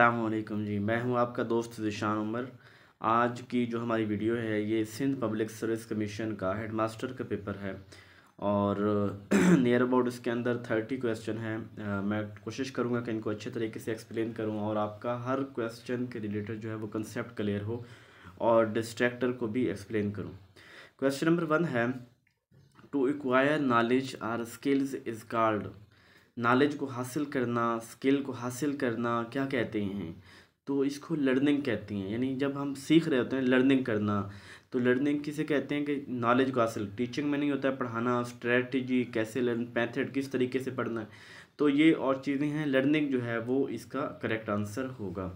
असलम जी मैं हूं आपका दोस्त जिशान उमर आज की जो हमारी वीडियो है ये सिंध पब्लिक सर्विस कमीशन का हेडमास्टर का पेपर है और नियर अबाउट इसके अंदर थर्टी क्वेश्चन हैं मैं कोशिश करूंगा कि इनको अच्छे तरीके से एक्सप्लेन करूं और आपका हर क्वेश्चन के रिलेटेड जो है वो कंसेप्ट क्लियर हो और डिस्ट्रैक्टर को भी एक्सप्लेन करूँ क्वेश्चन नंबर वन है टू एक knowledge or skills is called knowledge को हासिल करना स्किल को हासिल करना क्या कहते हैं तो इसको लर्निंग कहती हैं यानी जब हम सीख रहे होते हैं लर्निंग करना तो लर्निंग किसे कहते हैं कि नॉलेज को हासिल टीचिंग में नहीं होता है पढ़ाना स्ट्रेटजी कैसे लर्न मैथड किस तरीके से पढ़ना तो ये और चीज़ें हैं लर्निंग जो है वो इसका करेक्ट आंसर होगा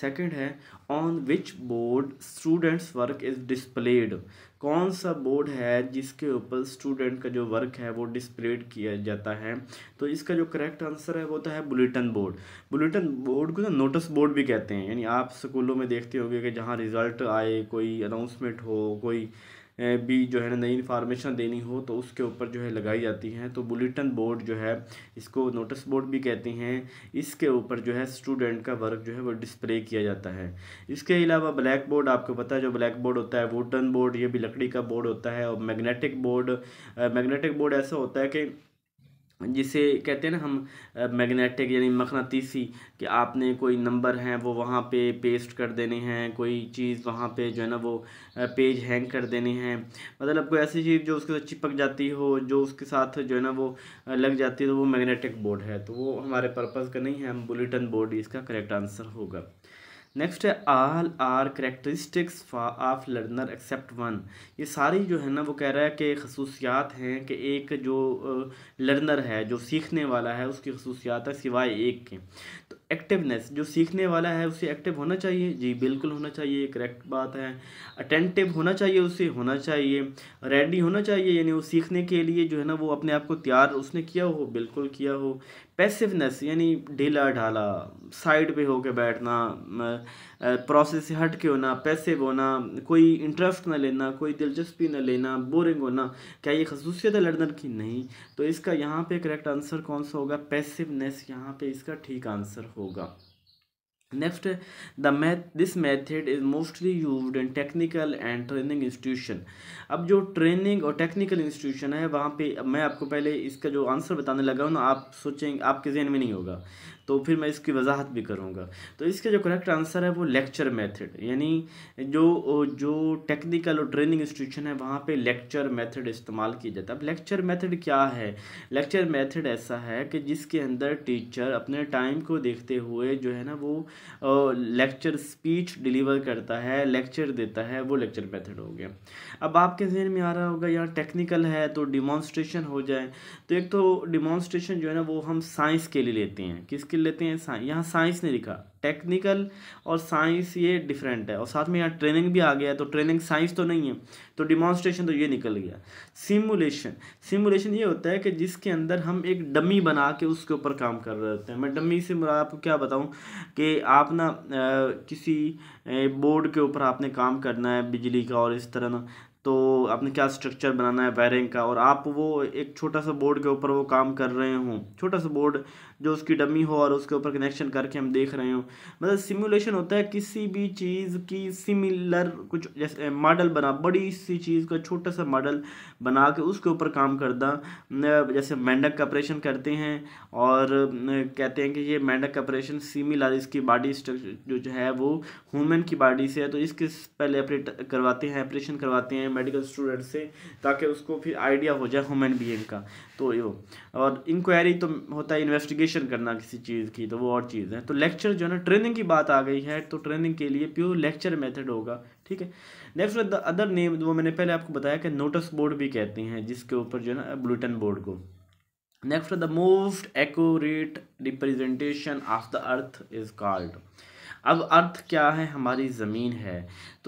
सेकंड है on which board students work is displayed कौन सा बोर्ड है जिसके ऊपर स्टूडेंट का जो वर्क है वो डिस्प्लेड किया जाता है तो इसका जो करेक्ट आंसर है वो तो है बुलेटिन बोर्ड बुलेटिन बोर्ड को ना नोटिस बोर्ड भी कहते हैं यानी आप स्कूलों में देखते होंगे कि जहाँ रिज़ल्ट आए कोई अनाउंसमेंट हो कोई भी जो है ना नई इन्फॉर्मेशन देनी हो तो उसके ऊपर जो है लगाई जाती हैं तो बुलेटिन बोर्ड जो है इसको नोटिस बोर्ड भी कहते हैं इसके ऊपर जो है स्टूडेंट का वर्क जो है वो डिस्प्ले किया जाता है इसके अलावा ब्लैक बोर्ड आपको पता है जो ब्लैक बोर्ड होता है वुडन बोर्ड ये भी लकड़ी का बोर्ड होता है और मैग्नेटिक बोर्ड मैग्नेटिक बोर्ड ऐसा होता है कि जिसे कहते हैं ना हम मैग्नेटिक यानी मखनातीसी कि आपने कोई नंबर हैं वो वहाँ पे पेस्ट कर देने हैं कोई चीज़ वहाँ पे जो है ना वो पेज हैंग कर देने हैं मतलब कोई ऐसी चीज़ जो उसके साथ चिपक जाती हो जो उसके साथ जो है ना वो लग जाती है तो वो मैग्नेटिक बोर्ड है तो वो हमारे पर्पज़ का नहीं है हम बुलेटिन बोर्ड इसका करेक्ट आंसर होगा नेक्स्ट है all are characteristics of learner except one ये सारी जो है ना वो कह रहा है कि खसूसियात हैं कि एक जो लर्नर है जो सीखने वाला है उसकी खसूसियात है सिवाय एक के तो एक्टिवनेस जो सीखने वाला है उसे एक्टिव होना चाहिए जी बिल्कुल होना चाहिए करेक्ट बात है अटेंटिव होना चाहिए उसे होना चाहिए रेडी होना चाहिए यानी वो सीखने के लिए जो है ना वो अपने आप को तैयार उसने किया हो बिल्कुल किया हो पैसिवनेस यानी ढीला ढाला साइड पे होके बैठना प्रोसेस से हट के होना पैसिव होना कोई इंटरेस्ट ना लेना कोई दिलचस्पी ना लेना बोरिंग होना क्या ये खसूसियत है लर्नर की नहीं तो इसका यहाँ पे करेक्ट आंसर कौन सा होगा पैसिवनेस यहाँ पे इसका ठीक आंसर होगा next the math this method is mostly used in technical and training institution अब जो ट्रेनिंग और टेक्निकल इंस्टीट्यूशन है वहाँ पे मैं आपको पहले इसका जो आंसर बताने लगा हूँ ना आप सोचेंगे आपके जहन में नहीं होगा तो फिर मैं इसकी वजाहत भी करूँगा तो इसका जो करेक्ट आंसर है वो लेक्चर मेथड यानी जो जो टेक्निकल और ट्रेनिंग इंस्टीट्यूशन है वहाँ पे लेक्चर मेथड इस्तेमाल किया जाता है अब लेक्चर मेथड क्या है लेक्चर मेथड ऐसा है कि जिसके अंदर टीचर अपने टाइम को देखते हुए जो है ना वो लेक्चर स्पीच डिलीवर करता है लेक्चर देता है वो लेक्चर मेथड हो गया अब आपके जहन में आ रहा होगा यहाँ टेक्निकल है तो डिमॉन्स्ट्रेशन हो जाए तो एक तो डिमॉन्स्ट्रेशन जो है ना वो हम साइंस के लिए लेते हैं किसके लेते हैं यहाँ साइंस ने लिखा टेक्निकल और साइंस ये डिफरेंट है और साथ में यहाँ ट्रेनिंग भी आ गया है तो ट्रेनिंग साइंस तो नहीं है तो डिमॉन्स्ट्रेशन तो ये निकल गया सिमुलेशन सिमुलेशन ये होता है कि जिसके अंदर हम एक डमी बना के उसके ऊपर काम कर रहे होते हैं मैं डमी से मैं आपको क्या बताऊँ कि आप ना किसी बोर्ड के ऊपर आपने काम करना है बिजली का और इस तरह ना तो आपने क्या स्ट्रक्चर बनाना है वायरिंग का और आप वो एक छोटा सा बोर्ड के ऊपर वो काम कर रहे हों छोटा सा बोर्ड जो उसकी डमी हो और उसके ऊपर कनेक्शन करके हम देख रहे हों मतलब सिमुलेशन होता है किसी भी चीज़ की सिमिलर कुछ जैसे मॉडल बना बड़ी सी चीज़ का छोटा सा मॉडल बना के उसके ऊपर काम करना जैसे मेंढक का ऑपरेशन करते हैं और कहते हैं कि ये मेंढक का ऑपरेशन सिमिलर इसकी बॉडी स्ट्रक्चर जो है वो ह्यूमन की बॉडी से है तो इसके पहले ऑपरेट करवाते हैं ऑपरेशन करवाते हैं मेडिकल स्टूडेंट से ताकि उसको फिर आइडिया हो जाए ह्यूमन बींग का तो ये और इंक्वायरी तो होता है इन्वेस्टिगेशन करना किसी चीज़ की तो वो और चीज़ है तो लेक्चर जो है ना ट्रेनिंग की बात आ गई है तो ट्रेनिंग के लिए प्योर लेक्चर मेथड होगा ठीक है नेक्स्ट द अदर नेम वो मैंने पहले आपको बताया कि नोटिस बोर्ड भी कहते हैं जिसके ऊपर जो है ना बुलेटिन बोर्ड को next the most accurate representation of the earth is called अब अर्थ क्या है हमारी ज़मीन है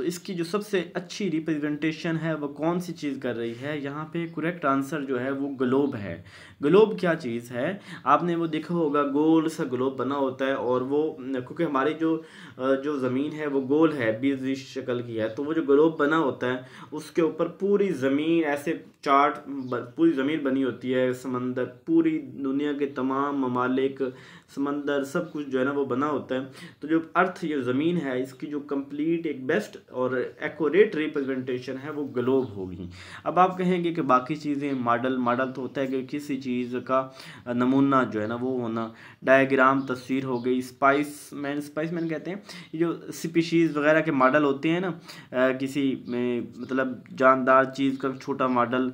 तो इसकी जो सबसे अच्छी रिप्रेजेंटेशन है वह कौन सी चीज़ कर रही है यहाँ पे करेक्ट आंसर जो है वो ग्लोब है ग्लोब क्या चीज़ है आपने वो देखा होगा गोल सा ग्लोब बना होता है और वो क्योंकि हमारी जो जो ज़मीन है वो गोल है बीस बीस शक्ल की है तो वो जो ग्लोब बना होता है उसके ऊपर पूरी ज़मीन ऐसे चार्ट पूरी ज़मीन बनी होती है समंदर पूरी दुनिया के तमाम ममालिक समंदर सब कुछ जो है ना वो बना होता है तो जो अर्थ ये ज़मीन है इसकी जो कंप्लीट एक बेस्ट और एक्यूरेट रिप्रेजेंटेशन है वो ग्लोब होगी अब आप कहेंगे कि बाकी चीज़ें मॉडल मॉडल तो होता है कि किसी चीज़ का नमूना जो है ना वो होना डायग्राम तस्वीर हो गई स्पाइस मैन स्पाइस मैन कहते हैं जो स्पीशीज़ वगैरह के मॉडल होते हैं ना किसी में मतलब जानदार चीज़ का छोटा मॉडल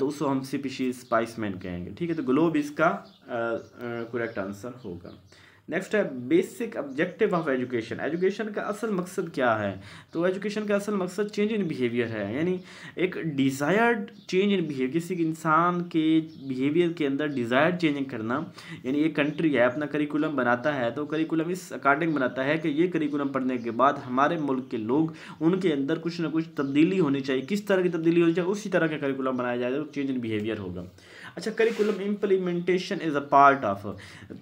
तो उसको हम स्पीशीज़ स्पाइस मैन कहेंगे ठीक है तो ग्लोब इसका करेक्ट आंसर होगा नेक्स्ट है basic objective of education education का असल मकसद क्या है तो एजुकेशन का असल मकसद चेंज इन बिहेवियर है यानी एक डिज़ायर्ड चेंज इन बिहेवियर किसी इंसान के बिहेवियर के अंदर डिज़ायर्ड चेंजिंग करना यानी ये कंट्री है अपना करिकुलम बनाता है तो करिकुलम इस अकॉर्डिंग बनाता है कि ये करिकुलम पढ़ने के बाद हमारे मुल्क के लोग उनके अंदर कुछ ना कुछ तब्दीली होनी चाहिए किस तरह की तब्दीली होनी चाहिए उसी तरह का करिकुलम बनाया जाए तो चेंज इन बिहेवियर होगा अच्छा curriculum implementation is a part of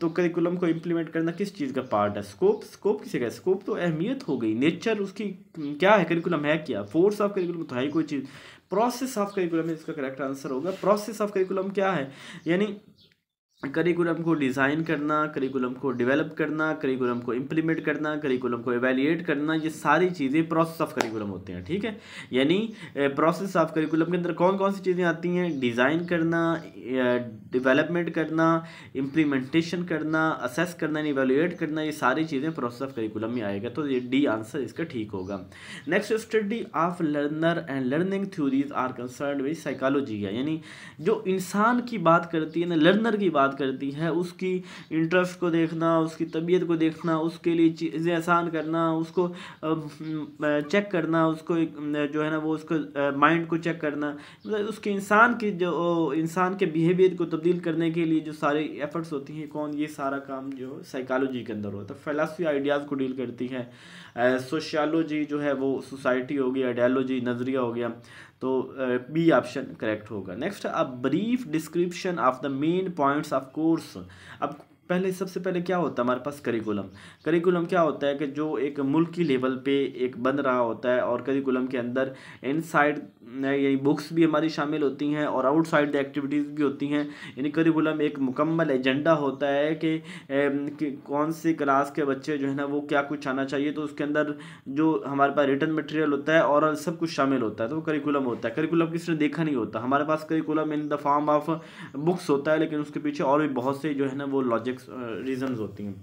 तो करिकुलम को इम्प्लीमेंट करना किस चीज़ का पार्ट है स्कोप स्कोप किसे का स्कोप तो अहमियत हो गई नेचर उसकी क्या है करिकुलम है क्या फोर्स ऑफ करिकुलम तो है कोई चीज़ प्रोसेस ऑफ करिकुलम इसका करेक्ट आंसर होगा प्रोसेस ऑफ करिकुलम क्या है यानी करिकुलम को डिज़ाइन करना करिकुलम को डेवलप करना करिकुलम को इम्प्लीमेंट करना करिकुलम को एवेलिएट करना ये सारी चीज़ें प्रोसेस ऑफ करिकुलम होते हैं ठीक है यानी प्रोसेस ऑफ करिकुलम के अंदर कौन कौन सी चीज़ें आती हैं डिज़ाइन करना डेवलपमेंट करना इम्प्लीमेंटेशन करना असेस करना इवेल्युएट करना ये सारी चीज़ें प्रोसेस ऑफ करिकुलम में आएगा तो ये डी आंसर इसका ठीक होगा next study of learner and learning theories are concern with psychology है यानी जो इंसान की बात करती है ना लर्नर की बात करती है उसकी इंटरेस्ट को देखना उसकी तबीयत को देखना उसके लिए चीज़ें आसान करना उसको चेक करना उसको जो है ना वो उसको माइंड को चेक करना मतलब उसके इंसान की जो इंसान के बिहेवियर को तो तब्दील करने के लिए जो सारे एफर्ट्स होती हैं कौन ये सारा काम जो साइकालोजी के अंदर होता है फिलासफी आइडियाज़ को डील करती है सोशियालॉजी जो है वो सोसाइटी होगी आइडियालॉजी नज़रिया हो गया तो बी ऑप्शन करेक्ट होगा next a brief description of the main points of course अब पहले सबसे पहले क्या होता है हमारे पास करिकुलम करिकुलम क्या होता है कि जो एक मुल्क की लेवल पे एक बन रहा होता है और करिकुलम के अंदर इनसाइड साइड यानी बुक्स भी हमारी शामिल होती हैं और आउटसाइड द एक्टिविटीज़ भी होती हैं यानी करिकुलम एक मुकम्मल एजेंडा होता है कि, कौन सी क्लास के बच्चे जो है ना वो क्या कुछ आना चाहिए तो उसके अंदर जो हमारे पास रिटर्न मटेरियल होता है और सब कुछ शामिल होता है तो वो करिकुलम होता है करिकुलम किसने देखा नहीं होता हमारे पास curriculum in the form of books होता है लेकिन उसके पीछे और भी बहुत से जो है ना वो लॉजिक प्रोजेक्ट्स रीजंस uh, होती हैं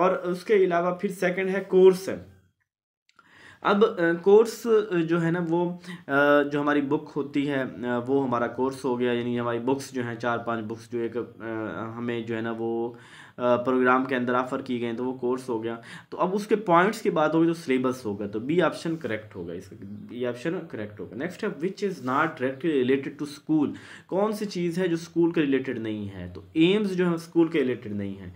और उसके अलावा फिर सेकंड है कोर्स है अब कोर्स uh, uh, जो है ना वो जो हमारी बुक होती है वो हमारा कोर्स हो गया यानी हमारी बुक्स जो हैं चार पांच बुक्स जो एक हमें जो है ना वो प्रोग्राम के अंदर ऑफर किए गए तो वो कोर्स हो गया तो अब उसके पॉइंट्स की बात होगी तो सिलेबस होगा तो बी ऑप्शन करेक्ट होगा इसका बी ऑप्शन करेक्ट होगा नेक्स्ट है which is not directly related to school कौन सी चीज़ है जो स्कूल के रिलेटेड नहीं है तो एम्स जो है स्कूल के रिलेटेड नहीं है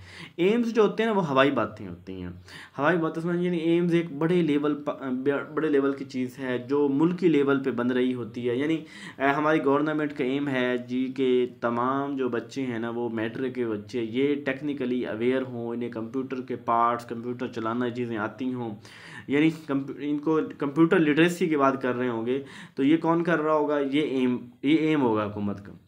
एम्स जो होते हैं ना वो हवाई बातें होती हैं हवाई बातें यानी एम्स एक बड़े लेवल बड़े लेवल की चीज़ है जो मुल्क लेवल पर बन रही होती है यानी हमारी गवर्नमेंट का एम है जी के तमाम जो बच्चे हैं ना वो मेट्रिक के बच्चे ये टेक्निकली टेक्निकली अवेयर हों इन्हें कंप्यूटर के पार्ट्स कंप्यूटर चलाना चीज़ें आती हों यानी इनको कंप्यूटर लिटरेसी की बात कर रहे होंगे तो ये कौन कर रहा होगा ये एम ये एम होगा हुकूमत का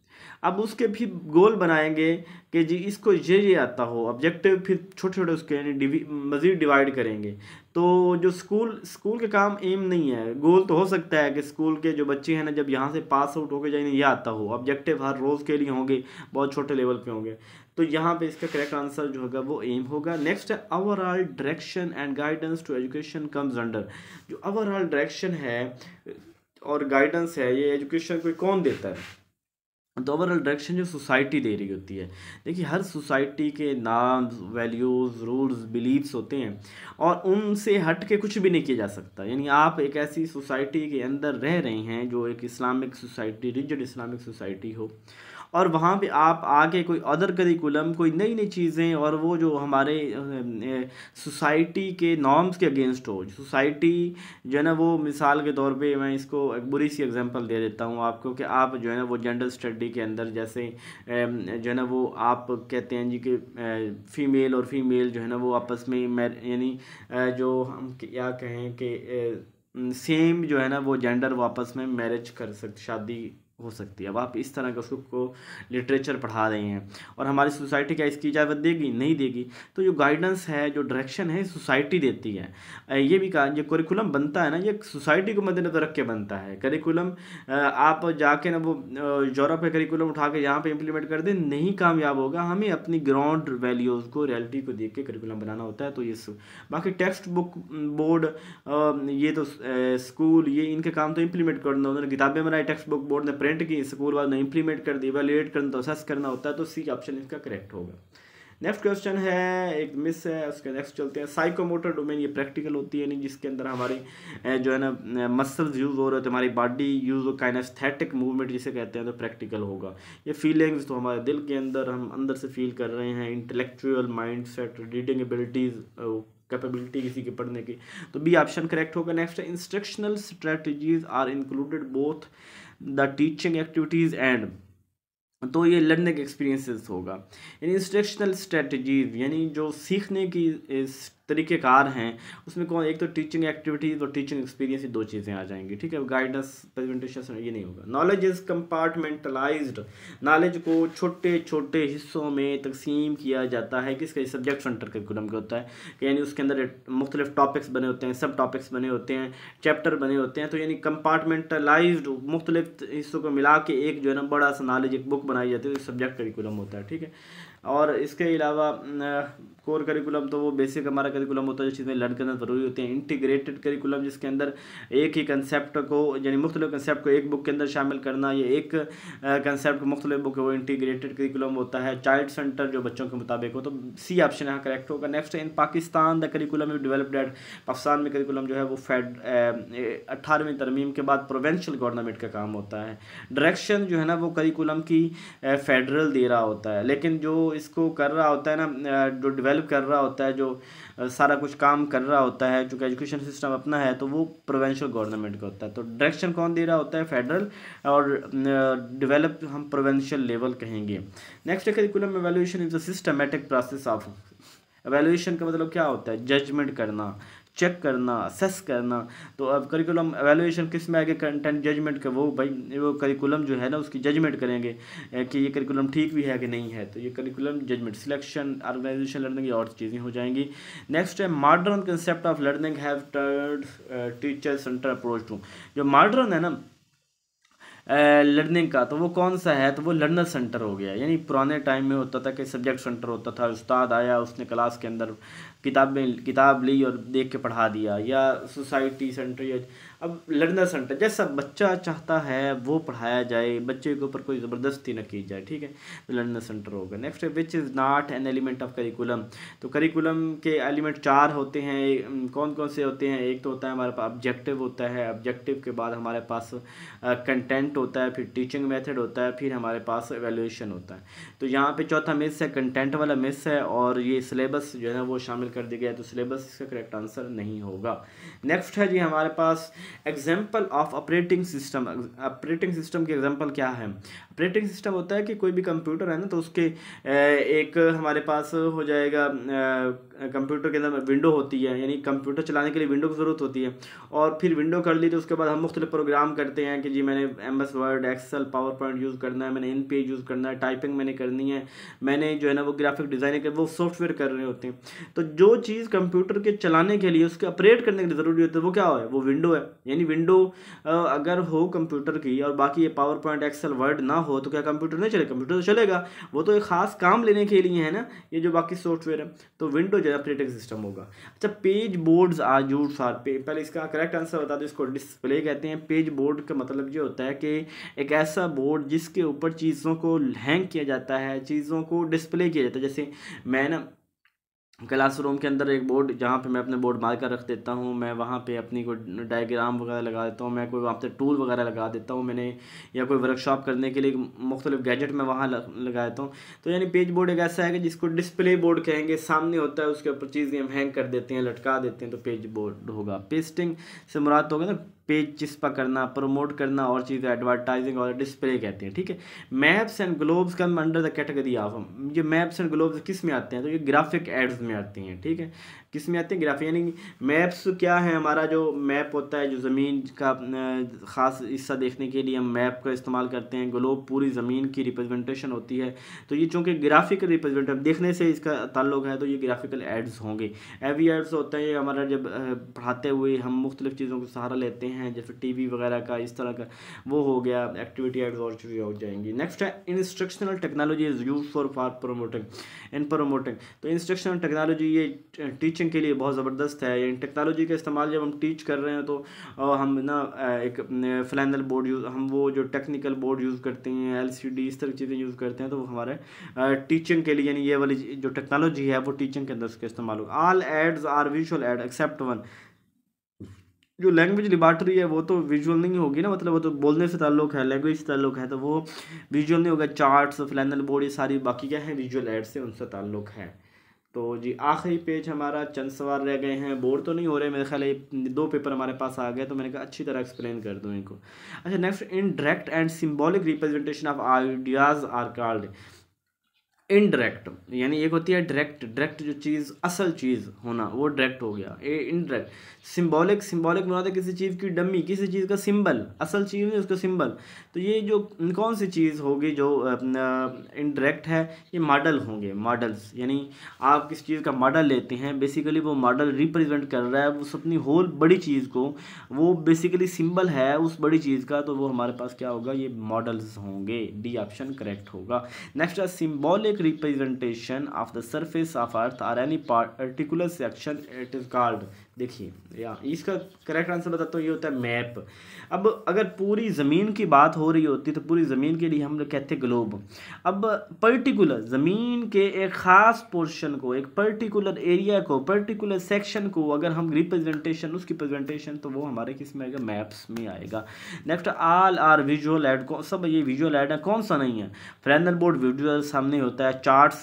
अब उसके फिर गोल बनाएंगे कि जी इसको ये ये आता हो ऑब्जेक्टिव फिर छोटे छोटे उसके यानी मज़ीद डिवाइड करेंगे तो जो स्कूल स्कूल के काम एम नहीं है गोल तो हो सकता है कि स्कूल के जो बच्चे हैं ना जब यहाँ से पास आउट होकर जाएंगे ये आता हो ऑब्जेक्टिव हर रोज़ के लिए होंगे बहुत छोटे लेवल पे होंगे तो यहाँ पे इसका करेक्ट आंसर जो होगा वो एम होगा नेक्स्ट है overall direction and guidance to education comes under जो ओवरऑल डायरेक्शन है और गाइडेंस है ये एजुकेशन को कौन देता है तो ओवरऑल डायरेक्शन जो सोसाइटी दे रही होती है देखिए हर सोसाइटी के नाम वैल्यूज़ रूल्स बिलीव्स होते हैं और उनसे हट के कुछ भी नहीं किया जा सकता यानी आप एक ऐसी सोसाइटी के अंदर रह रहे हैं जो एक Islamic society rigid Islamic society हो और वहाँ पे आप आके कोई अदर करिकुलम कोई नई नई चीज़ें और वो जो हमारे सोसाइटी के नॉर्म्स के अगेंस्ट हो सोसाइटी जो है ना वो मिसाल के तौर पे मैं इसको एक बुरी सी एग्जांपल दे देता हूँ आपको कि आप जो है ना वो जेंडर स्टडी के अंदर जैसे जो है ना वो आप कहते हैं जी कि फ़ीमेल और फीमेल जो है ना वो आपस में यानी जो हम क्या कहें कि सेम जो है ना वो जेंडर वापस में मैरिज कर सकते शादी हो सकती है अब आप इस तरह का उसको को लिटरेचर पढ़ा रहे हैं और हमारी सोसाइटी क्या इसकी इजाज़त देगी नहीं देगी तो जो गाइडेंस है जो डायरेक्शन है सोसाइटी देती है ये भी कहा जो करिकुलम बनता है ना ये सोसाइटी को मद्देनजर रख के बनता है करिकुलम आप जाके ना वो यूरोप का करिकुलम उठा के यहाँ पर इम्प्लीमेंट कर दें नहीं कामयाब होगा हमें अपनी ग्राउंड वैल्यूज़ को रियलिटी को देख के करिकुलम बनाना होता है तो ये बाकी टेक्स्ट बुक बोर्ड ये तो स्कूल ये इनके काम तो इम्प्लीमेंट करना उन्होंने किताबें बनाई टेक्स्ट बुक बोर्ड ने प्रिंट की स्कूल वाले ने इंप्लीमेंट कर दी वैल्यूएट करना तो असेस करना होता है तो सी ऑप्शन इसका करेक्ट होगा नेक्स्ट क्वेश्चन है एक मिस है उसके नेक्स्ट चलते हैं साइकोमोटर डोमेन ये प्रैक्टिकल होती है नहीं जिसके अंदर हमारी जो है ना मसल्स यूज़ हो रहे होते हमारी बॉडी यूज़ हो काइनेस्थेटिक मूवमेंट जिसे कहते हैं तो प्रैक्टिकल होगा ये फीलिंग्स तो हमारे दिल के अंदर हम अंदर से फील कर रहे हैं intellectual mind set reading abilities capability किसी की पढ़ने की तो बी ऑप्शन करेक्ट होगा next instructional strategies are included both the teaching activities and तो ये लर्निंग एक्सपीरियंसेस होगा इंस्ट्रक्शनल स्ट्रेटजीज यानी जो सीखने की तरीक़ेकार हैं उसमें कौन एक तो टीचिंग एक्टिविटीज़ और टीचिंग एक्सपीरियंस ये दो चीज़ें आ जाएंगी ठीक है गाइडेंस प्रेजेंटेशन ये नहीं होगा नॉलेज इज़ कंपार्टमेंटलाइज्ड नॉलेज को छोटे छोटे हिस्सों में तकसीम किया जाता है किसके सब्जेक्ट सेंटर करिकुलम का होता है यानी उसके अंदर मुख्तलिफ टॉपिक्स बने होते हैं सब टॉपिक्स बने होते हैं चैप्टर बने होते हैं तो यानी कंपार्टमेंटलाइज्ड मुख्तलिफ हिस्सों को मिला के एक जो है ना बड़ा सा नॉलेज एक बुक बनाई जाती है सब्जेक्ट तो करिकुलम होता है ठीक है और इसके अलावा कोर करिकुलम तो वो बेसिक हमारा करिकुलम होता है जिस में लर्न करना जरूरी होते हैं इंटीग्रेटेड करिकुलम जिसके अंदर एक ही कंसेप्ट को यानी मुख्तल कंसेप्ट को एक बुक के अंदर शामिल करना या एक कंसेप्ट मुख्त बुक वो इंटीग्रेटेड करिकुलम होता है चाइल्ड सेंटर जो बच्चों के मुताबिक हो तो सी ऑप्शन यहाँ करेक्ट होगा next in Pakistan the curriculum is developed at Pakistan में करिकुलम जो है वो फेड अट्ठारहवीं तरमीम के बाद प्रोवेंशल गवर्नमेंट का काम होता है डायरेक्शन जो है ना वो करिकुलम की फेडरल दे रहा होता है लेकिन जो इसको कर रहा होता है ना जो डिवेल हेल्प कर रहा होता है जो सारा कुछ काम कर रहा होता है चूँकि एजुकेशन सिस्टम अपना है तो वो प्रोवेंशल गवर्नमेंट का होता है तो डायरेक्शन कौन दे रहा होता है फेडरल और डेवलप हम प्रोवेंशल लेवल कहेंगे next curriculum evaluation is a systematic process of evaluation का मतलब क्या होता है जजमेंट करना चेक करना असेस करना तो अब करिकुलम एवेलुएशन किस में आगे कंटेंट जजमेंट का वो भाई वो करिकुलम जो है ना उसकी जजमेंट करेंगे कि ये करिकुलम ठीक भी है कि नहीं है तो ये curriculum judgement selection organisation learning और चीज़ें हो जाएंगी नेक्स्ट है modern concept of learning have turned teacher centre approach to जो मॉडर्न है ना लर्निंग का तो वो कौन सा है तो वो लर्नर सेंटर हो गया यानी पुराने टाइम में होता था कि सब्जेक्ट सेंटर होता था उस्ताद आया उसने क्लास के अंदर किताब में किताब ली और देख के पढ़ा दिया या सोसाइटी सेंटर या अब लर्नर सेंटर जैसा बच्चा चाहता है वो पढ़ाया जाए बच्चे के ऊपर कोई ज़बरदस्ती ना की जाए ठीक है तो लर्नर सेंटर होगा नेक्स्ट है which is not an element of curriculum तो करिकुलम के एलिमेंट चार होते हैं कौन कौन से होते हैं एक तो होता है हमारे पास ऑब्जेक्टिव होता है ऑब्जेक्टिव के बाद हमारे पास कंटेंट होता है फिर टीचिंग मेथड होता है फिर हमारे पास एवेल्यूशन होता है तो यहाँ पर चौथा मिस है कंटेंट वाला मिस है और ये सिलेबस जो है वो शामिल कर दिया गया तो सिलेबस इसका करेक्ट आंसर नहीं होगा नेक्स्ट है जी हमारे पास example of operating system operating system की एग्जाम्पल क्या है ऑपरेटिंग सिस्टम होता है कि कोई भी कंप्यूटर है ना तो उसके एक हमारे पास हो जाएगा कंप्यूटर के अंदर विंडो होती है यानी कंप्यूटर चलाने के लिए विंडो की ज़रूरत होती है और फिर विंडो कर ली तो उसके बाद हम मुख्तलिफ प्रोग्राम करते हैं कि जी मैंने M S Word Excel PowerPoint use करना है मैंने एन पी यूज़ करना है टाइपिंग मैंने करनी है मैंने जो है ना वो ग्राफिक डिज़ाइनिंग वो सॉफ्टवेयर कर रहे होते हैं तो जो जो चीज़ कंप्यूटर के चलाने के लिए उसके ऑपरेट करने के लिए ज़रूरी होती है वो क्या है वो विंडो है यानी विंडो अगर हो कंप्यूटर की और बाकी ये पावर पॉइंट एक्सेल वर्ड ना हो तो क्या कंप्यूटर नहीं चलेगा कंप्यूटर तो चलेगा वो तो एक खास काम लेने के लिए है ना ये जो बाकी सॉफ्टवेयर है तो विंडो जो ऑपरेटिंग सिस्टम होगा अच्छा पेज बोर्ड्स आज सार पे पहले इसका करेक्ट आंसर बता दो इसको डिस्प्ले कहते हैं पेज बोर्ड का मतलब ये होता है कि एक ऐसा बोर्ड जिसके ऊपर चीज़ों को हैंग किया जाता है चीज़ों को डिस्प्ले किया जाता है जैसे मैं ना क्लासरूम के अंदर एक बोर्ड जहाँ पे मैं अपने बोर्ड मार कर रख देता हूँ मैं वहाँ पे अपनी कोई डायग्राम वगैरह लगा देता हूँ मैं कोई वहाँ पे टूल वगैरह लगा देता हूँ मैंने या कोई वर्कशॉप करने के लिए मुख्तलिफ गैजेट मैं वहाँ लगा देता हूँ तो यानी पेज बोर्ड एक ऐसा है कि जिसको डिस्प्ले बोर्ड कहेंगे सामने होता है उसके ऊपर चीज़ें हम हैंग कर देते हैं लटका देते हैं तो पेज बोर्ड होगा पेस्टिंग से मुराद तो होगा ना पेज चिस्पा करना प्रमोट करना और चीज़ें एडवर्टाइजिंग और डिस्प्ले कहते हैं ठीक है maps and globes come under the category of ये मैप्स एंड ग्लोब्स किस में आते हैं तो ये ग्राफिक एड्स में आती हैं ठीक है किस में आते हैं ग्राफिक यानी मैप्स क्या है हमारा जो मैप होता है जो ज़मीन का ख़ास हिस्सा देखने के लिए हम मैप का इस्तेमाल करते हैं ग्लोब पूरी ज़मीन की रिप्रजेंटेशन होती है तो ये चूँकि ग्राफिक रिप्रजेंट देखने से इसका ताल्लुक है तो ये ग्राफिकल एड्स होंगे एवी एड्स होते हैं हमारा जब पढ़ाते हुए हम मुख्तलिफ़ चीज़ों का सहारा लेते हैं हैं जैसे टीवी वगैरह का इस तरह का वो हो गया एक्टिविटी एडवर्च भी हो जाएंगी नेक्स्ट है instructional technology is use for for promoting in promoting तो इंस्ट्रक्शनल टेक्नोलॉजी ये टीचिंग के लिए बहुत ज़बरदस्त है इन टेक्नोलॉजी का इस्तेमाल जब हम टीच कर रहे हैं तो हम ना एक फ्लैनल बोर्ड यूज़ हम वो जो टेक्निकल बोर्ड यूज़ करते हैं एल इस तरह की चीज़ें यूज़ करते हैं तो वो हमारे टीचिंग के लिए यानी ये वाली जो टेक्नोलॉजी है वो टीचिंग के अंदर उसका इस्तेमाल होगा all aids are visual aid except one जो लैंग्वेज लिबार्टरी है वो तो विजुअल नहीं होगी ना मतलब वो तो बोलने से ताल्लुक है लैंग्वेज से ताल्लुक है तो वो विजुअल नहीं होगा चार्ट्स फ्लैनल बोर्ड ये सारी बाकी क्या है विजुअल एड्स से उनसे ताल्लुक है तो जी आखिरी पेज हमारा चंद सवार रह गए हैं बोर्ड तो नहीं हो रहे मेरे ख्याल ये दो पेपर हमारे पास आ गए तो मैंने कहा अच्छी तरह एक्सप्लेन कर दूँ इनको अच्छा next indirect and symbolic representation of ideas are called indirect यानी एक होती है डायरेक्ट डायरेक्ट जो चीज़ असल चीज़ होना वो डायरेक्ट हो गया ए इनडायरेक्ट सिम्बॉलिक सिम्बॉलिक मतलब किसी चीज़ की डमी किसी चीज़ का सिंबल असल चीज़ नहीं उसका सिंबल तो ये जो कौन सी चीज़ होगी जो इनडायरेक्ट है ये मॉडल होंगे मॉडल्स यानी आप किसी चीज़ का मॉडल लेते हैं बेसिकली वो मॉडल रिप्रेजेंट कर रहा है उस अपनी होल बड़ी चीज़ को वो बेसिकली सिंबल है उस बड़ी चीज़ का तो वो हमारे पास क्या होगा ये मॉडल्स होंगे डी ऑप्शन करेक्ट होगा नेक्स्ट है symbolic representation of the surface of earth or any particular section it is called देखिए या इसका करेक्ट आंसर बताता हूँ ये होता है मैप अब अगर पूरी ज़मीन की बात हो रही होती तो पूरी ज़मीन के लिए हम लोग कहते ग्लोब अब पर्टिकुलर ज़मीन के एक ख़ास पोर्शन को एक पर्टिकुलर एरिया को पर्टिकुलर सेक्शन को अगर हम रिप्रेजेंटेशन उसकी प्रेजेंटेशन तो वो हमारे किस में आएगा मैप्स में आएगा next all are visual aid कौन सब ये विजुअल एड है कौन सा नहीं है फ्रैनल बोर्ड विजुअल सामने होता है चार्ट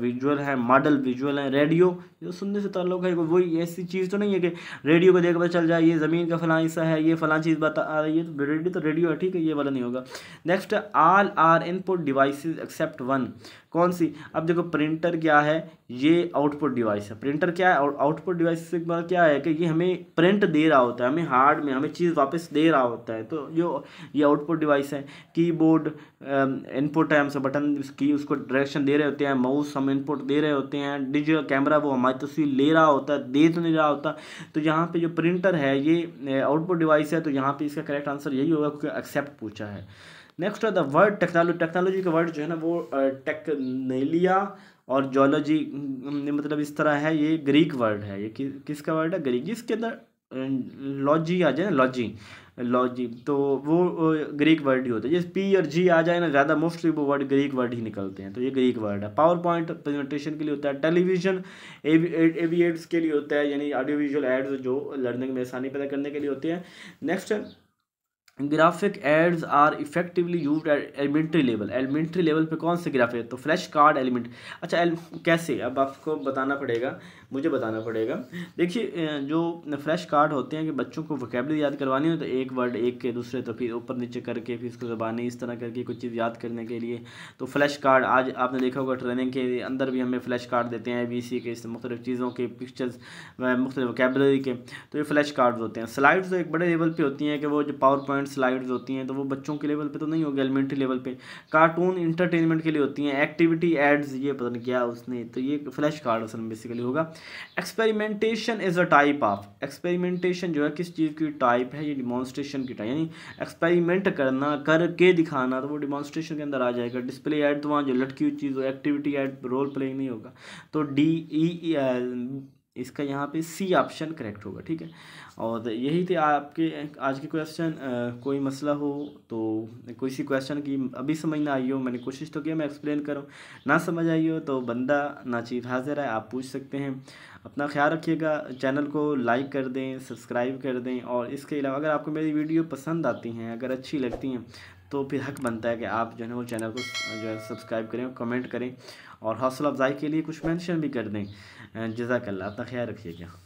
विजुअल है मॉडल विजुअल है रेडियो जो सुनने से तल्लुक तो है वही ऐसी चीज़ तो नहीं है ठीक है रेडियो को देख पता चल जाए ये ज़मीन का फलां हिस्सा है ये फलां चीज़ बता आ रही है तो रेडियो तो रेडियो है ठीक है ये वाला नहीं होगा next all are input devices except one कौन सी अब देखो प्रिंटर क्या है ये आउटपुट डिवाइस है प्रिंटर क्या है आउटपुट डिवाइस से मतलब क्या है कि ये हमें प्रिंट दे रहा होता है हमें हार्ड में हमें चीज़ वापस दे रहा होता है तो जो ये आउटपुट डिवाइस है कीबोर्ड इनपुट um, है हमसे बटन की उसको डायरेक्शन दे रहे होते हैं माउस हम इनपुट दे रहे होते हैं डिजिटल कैमरा वो हमारी तस्वीर ले रहा होता है दे तो नहीं रहा होता तो यहाँ पर जो प्रिंटर है ये आउटपुट डिवाइस है तो यहाँ पर इसका करेक्ट आंसर यही होगा क्योंकि एक्सेप्ट पूछा है next the word technology technology का वर्ड जो है ना वो टेक्नेलिया और जोलॉजी मतलब इस तरह है ये ग्रीक वर्ड है ये कि, किसका वर्ड है ग्रीक जिसके अंदर लॉजी आ जाए ना लॉजी लॉजी तो वो ग्रीक वर्ड ही होता है जैसे पी और जी आ जाए ना ज़्यादा मोस्टली वो वर्ड ग्रीक वर्ड ही निकलते हैं तो ये ग्रीक वर्ड है पावर पॉइंट प्रेजेंटेशन के लिए होता है टेलीविजन एवी एड्स के लिए होता है यानी ऑडियो विजुअल एड्स जो लर्निंग में आसानी पैदा करने के लिए होते हैं next graphic aids are effectively used at elementary level elementary level पे कौन से ग्राफिक तो फ्लैश कार्ड एलिमेंट अच्छा एल, कैसे अब आपको बताना पड़ेगा मुझे बताना पड़ेगा देखिए जो फ्रेश कार्ड होते हैं कि बच्चों को वकेबलरी याद करवानी हो तो एक वर्ड एक के दूसरे तो फिर ऊपर नीचे करके फिर उसको जबानी इस तरह करके कुछ चीज़ याद करने के लिए तो फ्लैश कार्ड आज आपने देखा होगा ट्रेनिंग के अंदर भी हमें फ्लैश कार्ड देते हैं बी सी के मुख्तलिफ चीज़ों के पिक्चर्स मुख्त वोकेबलरी के तो ये फ्लैश कार्ड होते हैं स्लाइड्स तो एक बड़े लेवल पर होती हैं कि वो जो पावर पॉइंट स्लाइड्स होती हैं तो वो बच्चों के लेवल पर तो नहीं होगी एलिमेंट्री लेवल पर कार्टून इंटरटेनमेंट के लिए होती हैं एक्टिविटी एड्स ये पता नहीं क्या उसने तो ये फ्लैश कार्ड असल बेसिकली होगा experimentation is a type of experimentation जो है किस चीज़ की टाइप है ये डिमॉन्स्ट्रेशन की टाइप यानी एक्सपेरिमेंट करना करके दिखाना तो वो डिमॉन्स्ट्रेशन के अंदर आ जाएगा डिस्प्ले एड तो वहाँ जो लटकी हुई चीज़ हो एक्टिविटी एड रोल प्ले नहीं होगा तो डी ई e e इसका यहाँ पे सी ऑप्शन करेक्ट होगा ठीक है और यही थे आपके आज के क्वेश्चन कोई मसला हो तो किसी क्वेश्चन की अभी समझ ना आई हो मैंने कोशिश तो किया मैं एक्सप्लेन करूँ ना समझ आई हो तो बंदा ना चीज हाजिर है आप पूछ सकते हैं अपना ख्याल रखिएगा चैनल को लाइक कर दें सब्सक्राइब कर दें और इसके अलावा अगर आपको मेरी वीडियो पसंद आती हैं अगर अच्छी लगती हैं तो फिर हक बनता है कि आप जो है वो चैनल को जो है सब्सक्राइब करें कमेंट करें और हौसला अफजाई के लिए कुछ मैंशन भी कर दें जजाकल्ला अपना ख्याल रखिएगा